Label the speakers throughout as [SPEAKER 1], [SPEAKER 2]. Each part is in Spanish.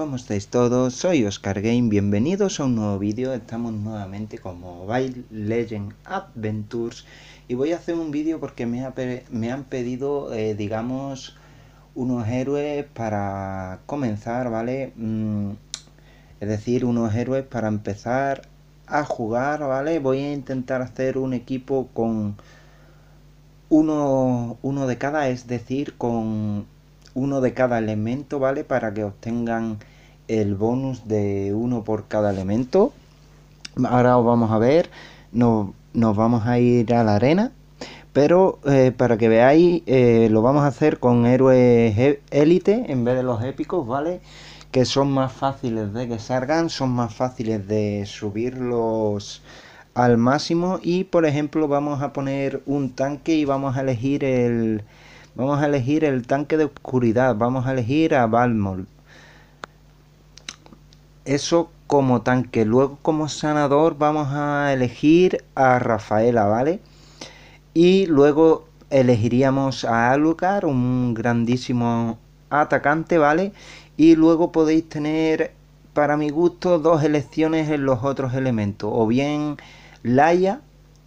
[SPEAKER 1] ¿cómo estáis todos? Soy Oscar Game, bienvenidos a un nuevo vídeo, estamos nuevamente con Mobile Legend Adventures y voy a hacer un vídeo porque me, han pedido, eh, digamos, unos héroes para comenzar, ¿vale? Mm, es decir, unos héroes para empezar a jugar, ¿vale? Voy a intentar hacer un equipo con uno, uno de cada, es decir, con uno de cada elemento, ¿vale? Para que obtengan el bonus de uno por cada elemento. Ahora os vamos a ver, nos, nos vamos a ir a la arena, pero eh, para que veáis, eh, lo vamos a hacer con héroes e, élite en vez de los épicos, ¿vale? Que son más fáciles de que salgan, son más fáciles de subirlos al máximo y por ejemplo vamos a poner un tanque y vamos a elegir el Vamos a elegir el tanque de oscuridad. Vamos a elegir a Balmol. Eso como tanque. Luego como sanador vamos a elegir a Rafaela, ¿vale? Y luego elegiríamos a Alucard, un grandísimo atacante, ¿vale? Y luego podéis tener, para mi gusto, dos elecciones en los otros elementos. O bien Laia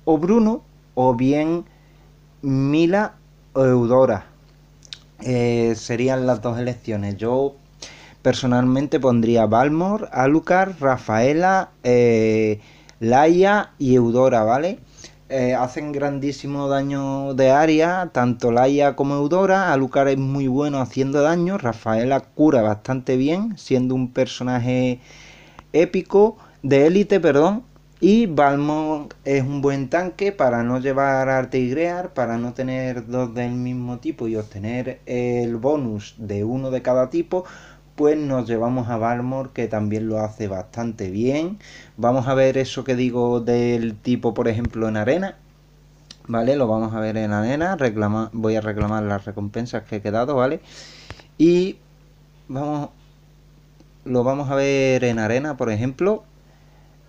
[SPEAKER 1] o Bruno, o bien Mila Eudora. Eh, serían las dos elecciones. Yo personalmente pondría Balmor, Alucard, Rafaela, eh, Laia y Eudora, ¿vale? Eh, hacen grandísimo daño de área, tanto Laia como Eudora. Alucard es muy bueno haciendo daño, Rafaela cura bastante bien, siendo un personaje épico, de élite, perdón. Y Valmor es un buen tanque para no llevar a Tigrear, para no tener dos del mismo tipo y obtener el bonus de uno de cada tipo. Pues nos llevamos a Balmor que también lo hace bastante bien. Vamos a ver eso que digo del tipo, por ejemplo, en arena. ¿Vale? Lo vamos a ver en arena. voy a reclamar las recompensas que he quedado, ¿vale? Y vamos, lo vamos a ver en arena, por ejemplo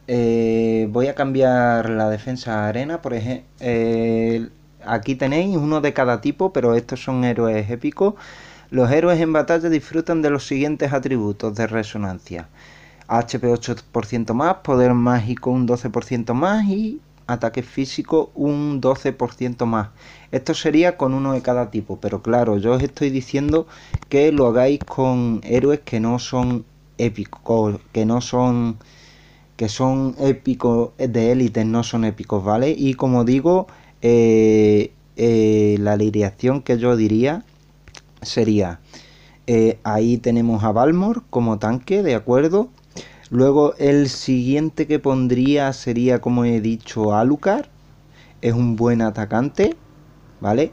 [SPEAKER 1] eh, voy a cambiar la defensa a arena, por ejemplo. Eh, aquí tenéis uno de cada tipo, pero estos son héroes épicos. Los héroes en batalla disfrutan de los siguientes atributos de resonancia. HP 8% más, poder mágico un 12% más y ataque físico un 12% más. Esto sería con uno de cada tipo, pero claro, yo os estoy diciendo que lo hagáis con héroes que no son épicos, que no son que son épicos eh, de élite, no son épicos, ¿vale? Y como digo, eh, eh, la alineación que yo diría sería, ahí tenemos a Balmor como tanque, ¿de acuerdo? Luego el siguiente que pondría sería, como he dicho, Lucar es un buen atacante, ¿vale?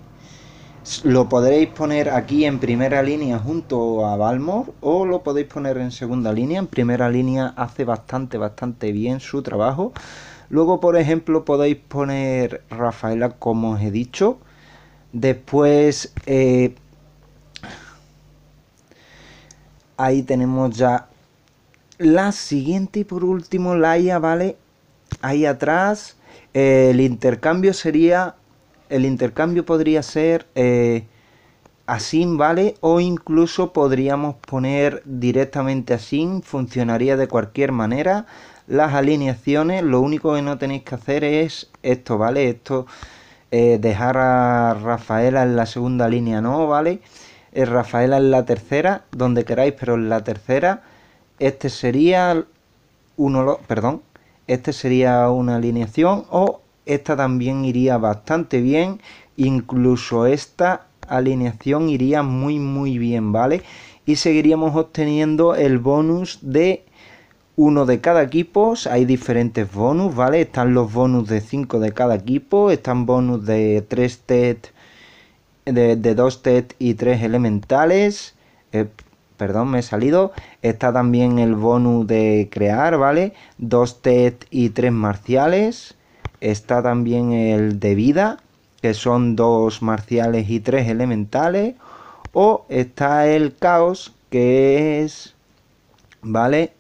[SPEAKER 1] Lo podréis poner aquí en primera línea junto a Balmor o lo podéis poner en segunda línea. En primera línea hace bastante, bastante bien su trabajo. Luego, por ejemplo, podéis poner Rafaela como os he dicho. Después, eh, ahí tenemos ya la siguiente y por último, Laia, ¿vale? Ahí atrás, eh, el intercambio sería el intercambio podría ser eh, así, ¿vale? O incluso podríamos poner directamente así, funcionaría de cualquier manera. Las alineaciones, lo único que no tenéis que hacer es esto, ¿vale? Esto, eh, dejar a Rafaela en la segunda línea, ¿no? ¿Vale? Eh, Rafaela en la tercera, donde queráis, pero en la tercera, este sería uno, perdón, este sería una alineación o esta también iría bastante bien. Incluso esta alineación iría muy muy bien, ¿vale? Y seguiríamos obteniendo el bonus de uno de cada equipo. Hay diferentes bonus, ¿vale? Están los bonus de 5 de cada equipo, están bonus de 3 ted de, 2 y 3 elementales. Eh, perdón, me he salido. Está también el bonus de crear, ¿vale? 2 ted y 3 marciales. Está también el de vida, que son dos marciales y tres elementales. O está el caos, que es, ¿vale?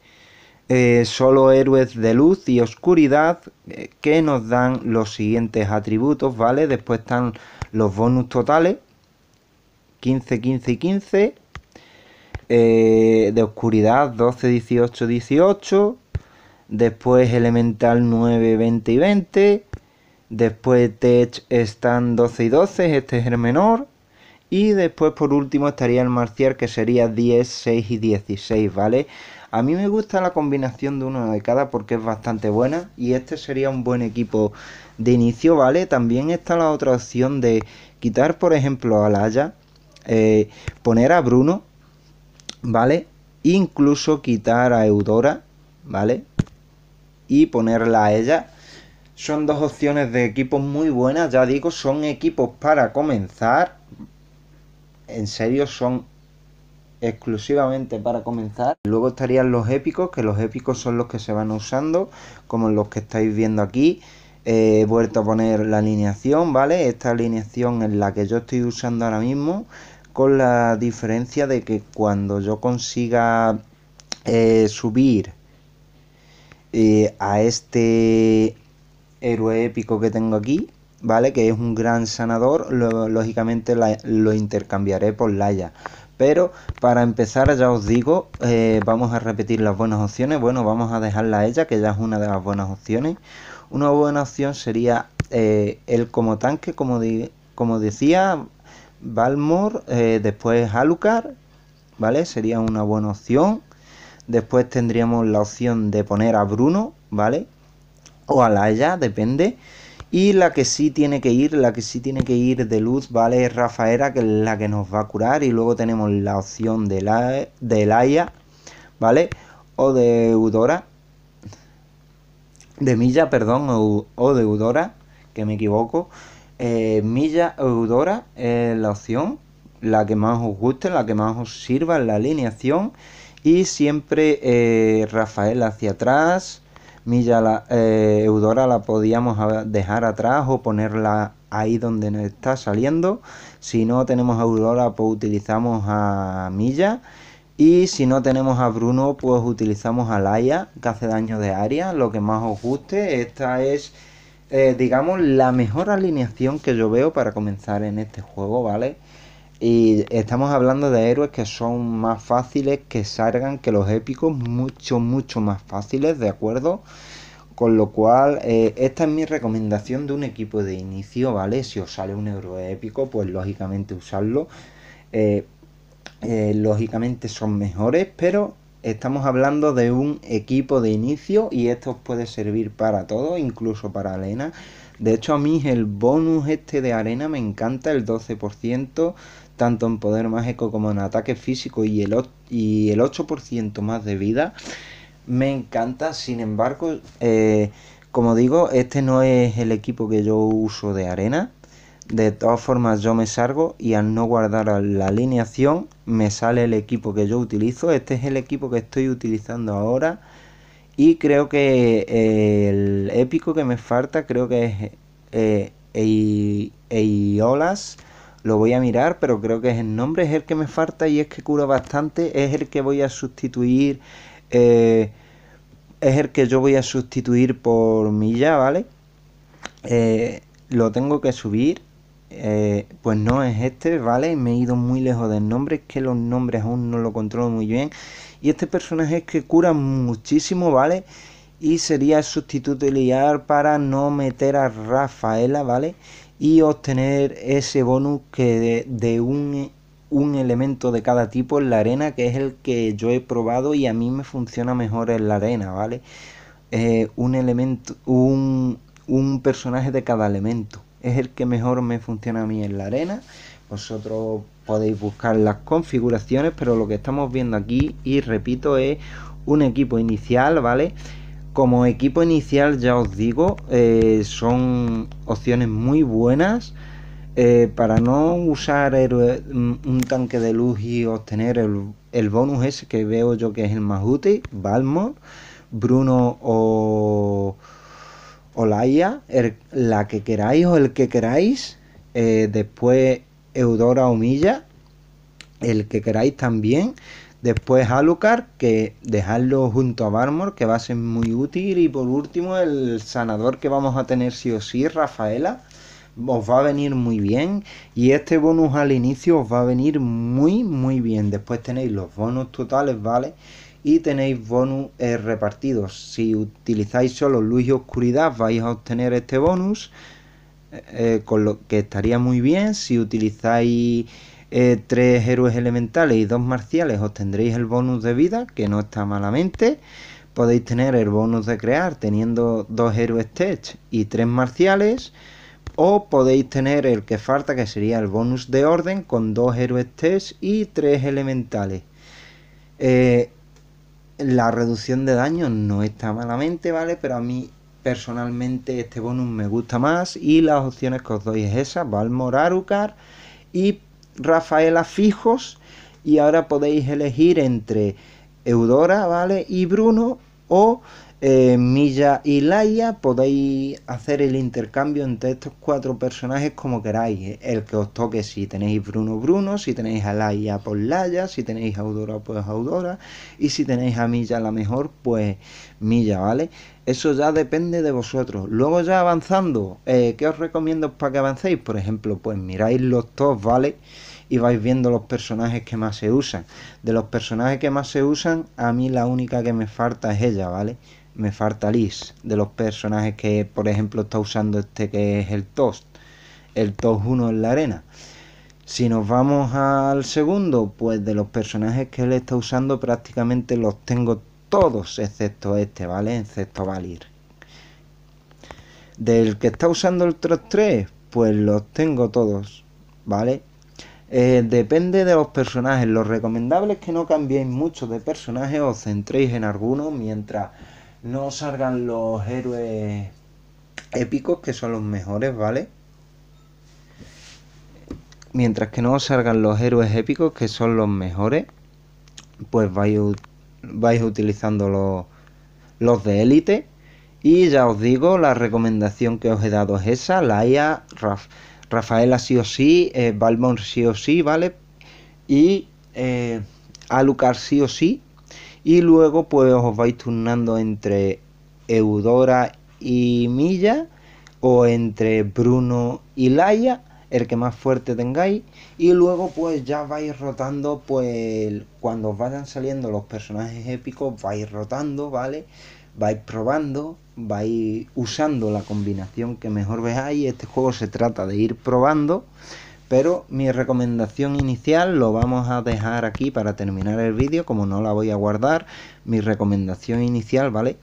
[SPEAKER 1] Eh, solo héroes de luz y oscuridad eh, que nos dan los siguientes atributos, ¿vale? Después están los bonus totales, 15, 15 y 15. Eh, de oscuridad 12, 18, 18 después Elemental 9, 20 y 20, después Tech están 12 y 12, este es el menor, y después por último estaría el Marcial que sería 10, 6 y 16, ¿vale? A mí me gusta la combinación de uno de cada porque es bastante buena y este sería un buen equipo de inicio, ¿vale? También está la otra opción de quitar, por ejemplo, a Laya, eh, poner a Bruno, ¿vale? Incluso quitar a Eudora, ¿vale? y ponerla a ella. Son dos opciones de equipos muy buenas, ya digo, son equipos para comenzar. En serio, son exclusivamente para comenzar. Luego estarían los épicos, que los épicos son los que se van usando, como los que estáis viendo aquí. he vuelto a poner la alineación, ¿vale? Esta alineación es la que yo estoy usando ahora mismo, con la diferencia de que cuando yo consiga eh, subir eh, a este héroe épico que tengo aquí, ¿vale? Que es un gran sanador, lógicamente lo intercambiaré por Laia. Pero para empezar, ya os digo, eh, vamos a repetir las buenas opciones. Bueno, vamos a dejarla a ella, que ya es una de las buenas opciones. Una buena opción sería el eh, él como tanque, como, como decía, Balmor, después Alucard, ¿vale? Sería una buena opción. Después tendríamos la opción de poner a Bruno, ¿vale? O a Laia, depende. Y la que sí tiene que ir, la que sí tiene que ir de luz, ¿vale? Es Rafaela, que es la que nos va a curar. Y luego tenemos la opción de, la, de Laia, ¿vale? O de Eudora. De Milla, perdón, o, de Eudora, que me equivoco. Eh, Milla Eudora es la opción, la que más os guste, la que más os sirva en la alineación. Y siempre eh, Rafael hacia atrás, Milla eh, Eudora la podíamos dejar atrás o ponerla ahí donde nos está saliendo. Si no tenemos a Eudora, pues utilizamos a Milla. Y si no tenemos a Bruno, pues utilizamos a Laia, que hace daño de área, lo que más os guste. Esta es, eh, digamos, la mejor alineación que yo veo para comenzar en este juego, ¿vale? vale y estamos hablando de héroes que son más fáciles que salgan que los épicos, mucho, mucho más fáciles, ¿de acuerdo? Con lo cual, eh, esta es mi recomendación de un equipo de inicio, ¿vale? Si os sale un héroe épico, pues lógicamente usarlo. Eh, eh, lógicamente son mejores, pero estamos hablando de un equipo de inicio y esto os puede servir para todo, incluso para Elena. De hecho, a mí el bonus este de arena me encanta, el 12%, tanto en poder mágico como en ataque físico y el, y el 8% más de vida. Me encanta, sin embargo, eh, como digo, este no es el equipo que yo uso de arena. De todas formas, yo me salgo y al no guardar la alineación, me sale el equipo que yo utilizo. Este es el equipo que estoy utilizando ahora y creo que eh, el épico que me falta, creo que es eh, Eiolas. Lo voy a mirar, pero creo que es el nombre, es el que me falta y es que cura bastante. Es el que voy a sustituir. Eh, es el que yo voy a sustituir por Milla, ¿vale? Eh, lo tengo que subir eh, pues no es este, ¿vale? Me he ido muy lejos del nombre, es que los nombres aún no lo controlo muy bien. Y este personaje es que cura muchísimo, ¿vale? Y sería el sustituto liar para no meter a Rafaela, ¿vale? Y obtener ese bonus que de, un, un, elemento de cada tipo en la arena, que es el que yo he probado y a mí me funciona mejor en la arena, ¿vale? Eh, un elemento, un personaje de cada elemento es el que mejor me funciona a mí en la arena. Vosotros podéis buscar las configuraciones, pero lo que estamos viendo aquí, y repito, es un equipo inicial, ¿vale? Como equipo inicial, ya os digo, eh, son opciones muy buenas. Eh, para no usar un tanque de luz y obtener el, el, bonus ese que veo yo que es el más útil, Balmor, Bruno o... Olaya, la que queráis o el que queráis. Eh, después Eudora Humilla, el que queráis también. Después Alucar, que dejarlo junto a Barmor, que va a ser muy útil. Y por último, el sanador que vamos a tener sí o sí, Rafaela. Os va a venir muy bien. Y este bonus al inicio os va a venir muy, muy bien. Después tenéis los bonus totales, ¿vale? y tenéis bonus eh, repartidos. Si utilizáis solo luz y oscuridad vais a obtener este bonus, eh, eh, con lo que estaría muy bien. Si utilizáis tres héroes elementales y dos marciales obtendréis el bonus de vida, que no está malamente. Podéis tener el bonus de crear teniendo dos héroes tech y tres marciales. O podéis tener el que falta, que sería el bonus de orden, con dos héroes test y tres elementales. La reducción de daño no está malamente, ¿vale? Pero a mí personalmente este bonus me gusta más y las opciones que os doy es esa, Valmor, Arucar y Rafaela Fijos y ahora podéis elegir entre Eudora, ¿vale? Y Bruno o eh, Milla y Laia, podéis hacer el intercambio entre estos cuatro personajes como queráis. ¿eh? El que os toque, si tenéis Bruno, Bruno, si tenéis a Laia, pues Laia, si tenéis a Audora, pues Audora, y si tenéis a Milla la mejor, pues Milla, ¿vale? Eso ya depende de vosotros. Luego ya avanzando, eh, ¿qué os recomiendo para que avancéis? Por ejemplo, pues miráis los tops, ¿vale? y vais viendo los personajes que más se usan. De los personajes que más se usan, a mí la única que me falta es ella, ¿vale? me falta Liz de los personajes que, por ejemplo, está usando este que es el Toast, el Toast 1 en la arena. Si nos vamos al segundo, pues de los personajes que él está usando prácticamente los tengo todos, excepto este, ¿vale? Excepto Valir. Del que está usando el Tost 3, pues los tengo todos, ¿vale? Eh, depende de los personajes. Lo recomendable es que no cambiéis mucho de personajes, os centréis en alguno mientras no salgan los héroes épicos, que son los mejores, ¿vale? Mientras que no salgan los héroes épicos, que son los mejores, pues vais, utilizando los, de élite. Y ya os digo, la recomendación que os he dado es esa, Laia, Raf, Rafaela sí o sí, eh, sí o sí, ¿vale? Y eh, Alucard sí o sí, y luego pues os vais turnando entre Eudora y Milla o entre Bruno y Laia, el que más fuerte tengáis. Y luego pues ya vais rotando, pues cuando os vayan saliendo los personajes épicos vais rotando, ¿vale? Vais probando, vais usando la combinación que mejor veáis. Este juego se trata de ir probando pero mi recomendación inicial lo vamos a dejar aquí para terminar el vídeo, como no la voy a guardar. Mi recomendación inicial, ¿vale?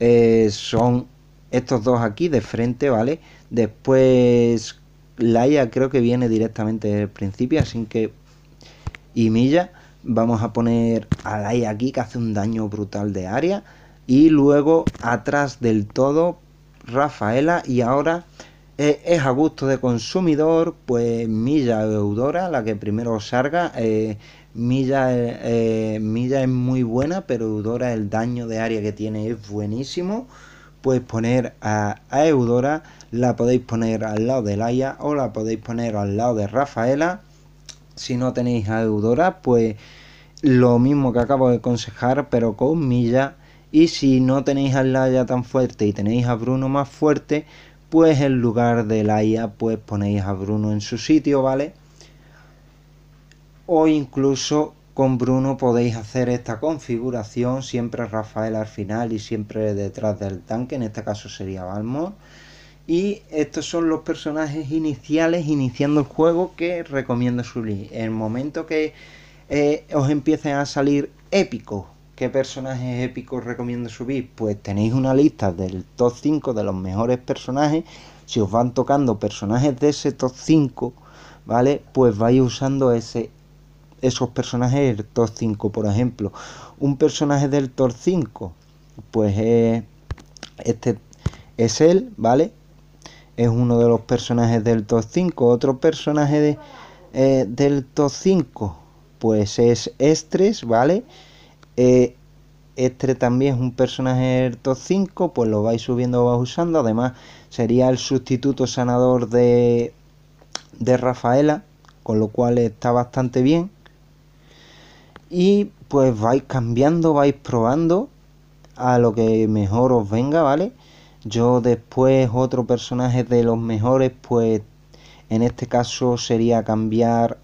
[SPEAKER 1] Eh, son estos dos aquí de frente, ¿vale? Después Laia creo que viene directamente del principio, así que... Y Milla, vamos a poner a Laia aquí que hace un daño brutal de área. Y luego atrás del todo Rafaela y ahora eh, es a gusto de consumidor, pues Milla Eudora, la que primero salga. Eh, milla, eh, Milla, es muy buena, pero Eudora, el daño de área que tiene es buenísimo. Pues poner a, a Eudora, la podéis poner al lado de Laia o la podéis poner al lado de Rafaela. Si no tenéis a Eudora, pues lo mismo que acabo de aconsejar, pero con Milla. Y si no tenéis a Laia tan fuerte y tenéis a Bruno más fuerte, pues en lugar de la IA, pues ponéis a Bruno en su sitio, ¿vale? O incluso con Bruno podéis hacer esta configuración, siempre Rafael al final y siempre detrás del tanque, en este caso sería Balmor. Y estos son los personajes iniciales, iniciando el juego, que recomiendo subir. El momento que eh, os empiecen a salir épicos, ¿Qué personajes épicos recomiendo subir? Pues tenéis una lista del top 5 de los mejores personajes. Si os van tocando personajes de ese top 5, ¿vale? Pues vais usando ese, esos personajes del top 5. Por ejemplo, un personaje del top 5, pues este es él, ¿vale? Es uno de los personajes del top 5. Otro personaje de, eh, del top 5, pues es Estres, ¿vale? Eh, este también es un personaje del top 5, pues lo vais subiendo o vais usando. Además, sería el sustituto sanador de, de Rafaela, con lo cual está bastante bien. Y pues vais cambiando, vais probando a lo que mejor os venga, ¿vale? Yo después otro personaje de los mejores, pues en este caso sería cambiar,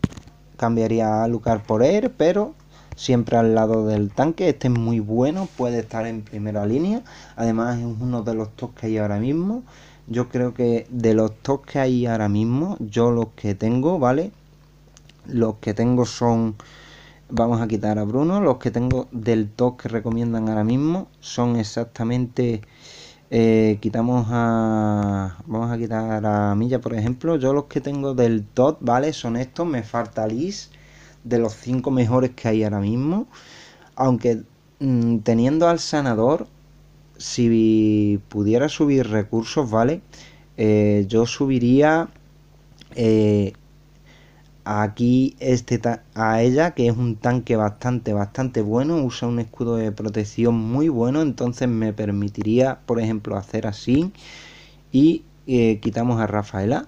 [SPEAKER 1] cambiaría a Lucar por él, pero siempre al lado del tanque. Este es muy bueno, puede estar en primera línea. Además es uno de los toques que hay ahora mismo. Yo creo que de los toques que hay ahora mismo, yo los que tengo, ¿vale? Los que tengo son... Vamos a quitar a Bruno. Los que tengo del toque que recomiendan ahora mismo son exactamente... Eh, quitamos a... Vamos a quitar a Milla, por ejemplo. Yo los que tengo del top, ¿vale? Son estos. Me falta Liz de los cinco mejores que hay ahora mismo. Aunque mm, teniendo al sanador, si pudiera subir recursos, ¿vale? Eh, yo subiría eh, aquí este a ella, que es un tanque bastante, bastante bueno. Usa un escudo de protección muy bueno. Entonces me permitiría, por ejemplo, hacer así. Y eh, quitamos a Rafaela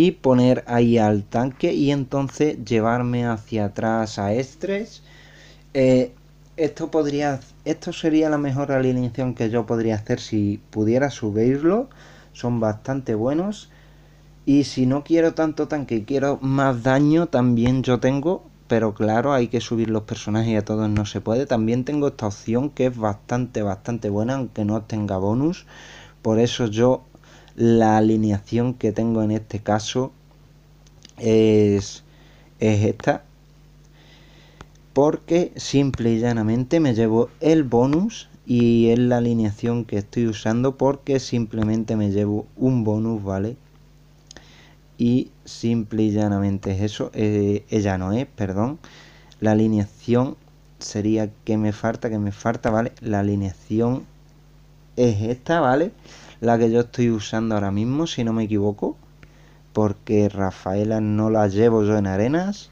[SPEAKER 1] y poner ahí al tanque y entonces llevarme hacia atrás a Estres. Eh, esto podría, esto sería la mejor alineación que yo podría hacer si pudiera subirlo. Son bastante buenos. Y si no quiero tanto tanque quiero más daño, también yo tengo. Pero claro, hay que subir los personajes y a todos no se puede. También tengo esta opción que es bastante, bastante buena, aunque no tenga bonus. Por eso yo la alineación que tengo en este caso es, esta. Porque simple y llanamente me llevo el bonus y es la alineación que estoy usando porque simplemente me llevo un bonus, ¿vale? Y simple y llanamente es eso, eh, ella no es, perdón. La alineación sería que me falta, que me falta, ¿vale? La alineación es esta, ¿vale? la que yo estoy usando ahora mismo, si no me equivoco, porque Rafaela no la llevo yo en arenas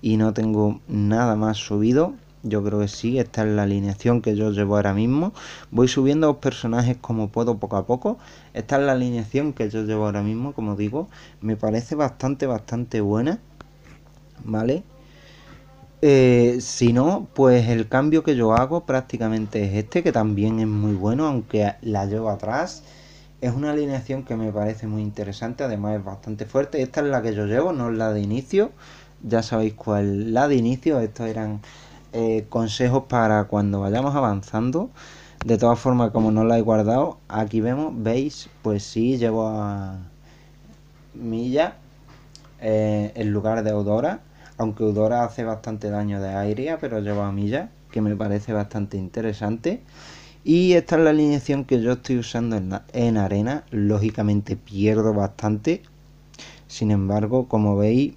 [SPEAKER 1] y no tengo nada más subido. Yo creo que sí, esta es la alineación que yo llevo ahora mismo. Voy subiendo los personajes como puedo poco a poco. Esta es la alineación que yo llevo ahora mismo, como digo. Me parece bastante, bastante buena. ¿Vale? Eh, si no, pues el cambio que yo hago prácticamente es este, que también es muy bueno, aunque la llevo atrás. Es una alineación que me parece muy interesante, además es bastante fuerte. Esta es la que yo llevo, no es la de inicio. Ya sabéis cuál es la de inicio. Estos eran eh, consejos para cuando vayamos avanzando. De todas formas, como no la he guardado, aquí vemos, veis, pues sí, llevo a Milla eh, en lugar de Odora aunque Eudora hace bastante daño de aire, pero lleva a milla, que me parece bastante interesante. Y esta es la alineación que yo estoy usando en, arena. Lógicamente pierdo bastante. Sin embargo, como veis,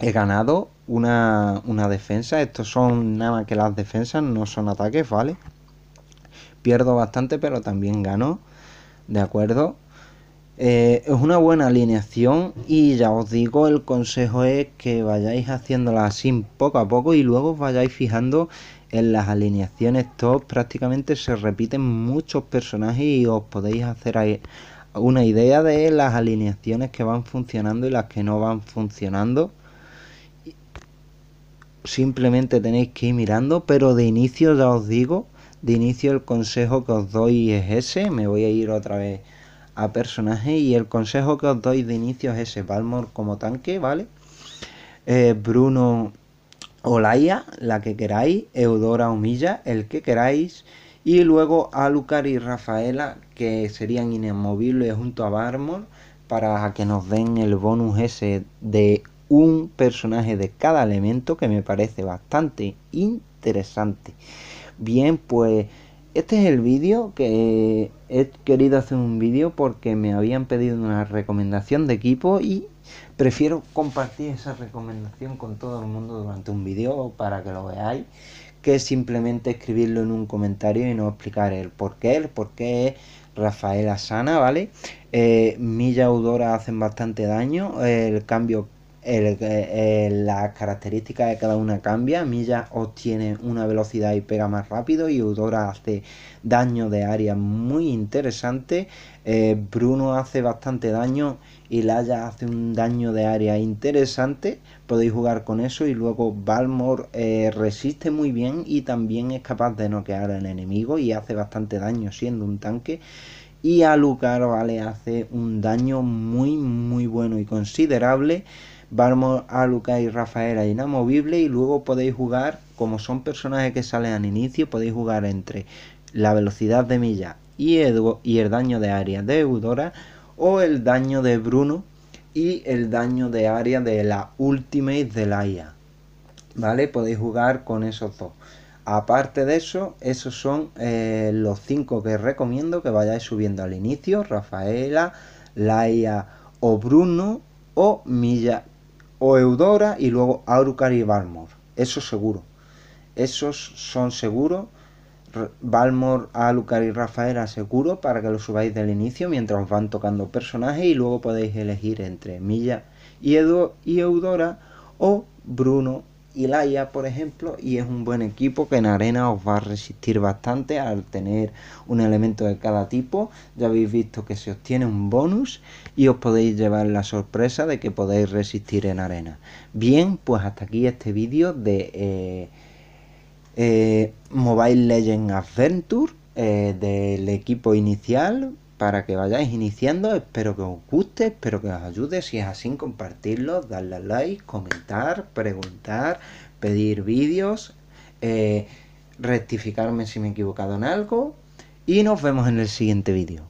[SPEAKER 1] he ganado una, una, defensa. Estos son nada más que las defensas, no son ataques, ¿vale? Pierdo bastante, pero también gano. ¿De acuerdo? Eh, es una buena alineación y ya os digo, el consejo es que vayáis haciéndola así poco a poco y luego vayáis fijando en las alineaciones top. Prácticamente se repiten muchos personajes y os podéis hacer una idea de las alineaciones que van funcionando y las que no van funcionando. Simplemente tenéis que ir mirando, pero de inicio ya os digo, de inicio el consejo que os doy es ese. Me voy a ir otra vez a personaje y el consejo que os doy de inicio es ese, Balmor como tanque, ¿vale? Eh, Bruno Olaya, la que queráis, Eudora Humilla, el que queráis, y luego Lucar y Rafaela, que serían inamovibles junto a Balmor para que nos den el bonus ese de un personaje de cada elemento que me parece bastante interesante. Bien, pues este es el vídeo que he querido hacer un vídeo porque me habían pedido una recomendación de equipo y prefiero compartir esa recomendación con todo el mundo durante un vídeo para que lo veáis que simplemente escribirlo en un comentario y no explicar el por qué, el por qué es Rafael ¿vale? Eh, Milla hacen bastante daño, el cambio la eh, eh, las características de cada una cambia Milla obtiene una velocidad y pega más rápido. Y Eudora hace daño de área muy interesante. Eh, Bruno hace bastante daño. Y Laya hace un daño de área interesante. Podéis jugar con eso. Y luego Balmor resiste muy bien. Y también es capaz de noquear al enemigo. Y hace bastante daño siendo un tanque. Y a Lucar, vale, hace un daño muy, muy bueno y considerable. Vamos a Lucas y Rafaela inamovible y luego podéis jugar, como son personajes que salen al inicio, podéis jugar entre la velocidad de Milla y, y el daño de área de Eudora o el daño de Bruno y el daño de área de la Ultimate de Laia ¿Vale? Podéis jugar con esos dos. Aparte de eso, esos son eh, los cinco que recomiendo que vayáis subiendo al inicio. Rafaela, Laia o Bruno o Milla o Eudora y luego Aurucar y Balmor. Eso seguro. Esos son seguros. Balmor, Alucar y Rafaela seguro para que lo subáis del inicio mientras van tocando personajes y luego podéis elegir entre Milla y, y Eudora o Bruno laia por ejemplo, y es un buen equipo que en arena os va a resistir bastante al tener un elemento de cada tipo. Ya habéis visto que se obtiene un bonus y os podéis llevar la sorpresa de que podéis resistir en arena. Bien, pues hasta aquí este vídeo de eh, eh, Mobile Legend Adventure eh, del equipo inicial para que vayáis iniciando. Espero que os guste, espero que os ayude. Si es así, compartirlo, darle like, comentar, preguntar, pedir vídeos, eh, rectificarme si me he equivocado en algo. Y nos vemos en el siguiente vídeo.